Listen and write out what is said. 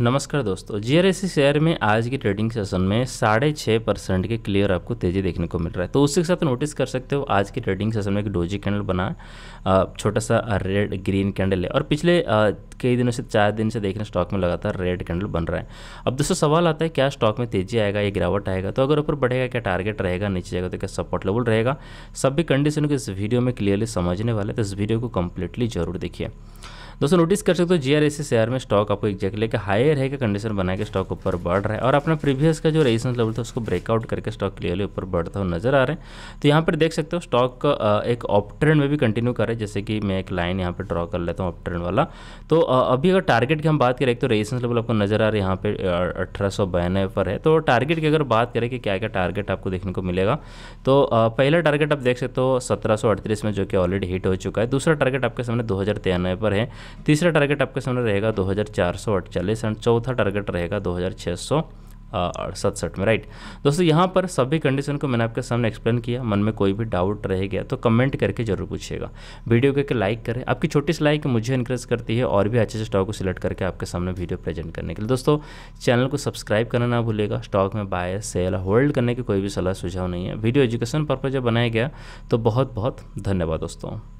नमस्कार दोस्तों जी are share में आज के ट्रेडिंग सेशन में साढ़े छः परसेंट के क्लियर आपको तेज़ी देखने को मिल रहा है तो उसी के साथ नोटिस कर सकते हो आज के ट्रेडिंग सेशन में एक डोजी कैंडल बना छोटा सा रेड ग्रीन कैंडल है और पिछले कई दिनों से चार दिन से देखने स्टॉक में लगातार रेड कैंडल बन रहा है अब दोस्तों सवाल आता है क्या स्टॉक में तेजी आएगा या गिरावट आएगा तो अगर ऊपर बढ़ेगा क्या टारगेट रहेगा नीचे जाएगा तो क्या सपोर्ट लेवल रहेगा सभी कंडीशन को इस वीडियो में क्लियरली समझने वाले तो इस वीडियो को कम्प्लीटली जरूर देखिए दोस्तों नोटिस कर सकते हो जी शेयर में स्टॉक आपको एक्जैक्ट लेकर हायर है कि कंडीशन बना के स्टॉक ऊपर बढ़ रहा है और अपना प्रीवियस का जो रेजिस्टेंस लेवल था उसको ब्रेकआउट करके स्टॉक क्लियरली ऊपर बढ़ता हुआ नजर आ रहे हैं तो यहाँ पर देख सकते हो स्टॉक एक ऑप ट्रेंड में भी कंटिन्यू करें जैसे कि मैं एक लाइन यहाँ पर ड्रॉ कर लेता हूँ ऑप ट्रेंड वाला तो अभी अगर टारगेट की हम बात करें तो रेजिस्टेंस लेवल आपको नजर आ रहा है यहाँ पर अठारह पर है तो टारगेट की अगर बात करें कि क्या क्या टारगेट आपको देखने को मिलेगा तो पहला टारगेट आप देख सकते हो सत्रह में जो कि ऑलरेडी हिट हो चुका है दूसरा टारगेट आपके सामने दो पर है तीसरा टारगेट आपके सामने रहेगा दो हज़ार एंड चौथा टारगेट रहेगा दो सड़सठ में राइट दोस्तों यहाँ पर सभी कंडीशन को मैंने आपके सामने एक्सप्लेन किया मन में कोई भी डाउट रह गया तो कमेंट करके जरूर पूछिएगा वीडियो के लाइक करें आपकी छोटी सी लाइक मुझे इंक्रेज करती है और भी अच्छे से स्टॉक को सिलेक्ट करके आपके सामने वीडियो प्रेजेंट करने के लिए दोस्तों चैनल को सब्सक्राइब करना ना भूलेगा स्टॉक में बाय सेल होल्ड करने की कोई भी सलाह सुझाव नहीं है वीडियो एजुकेशन पर्पज जब बनाया गया तो बहुत बहुत धन्यवाद दोस्तों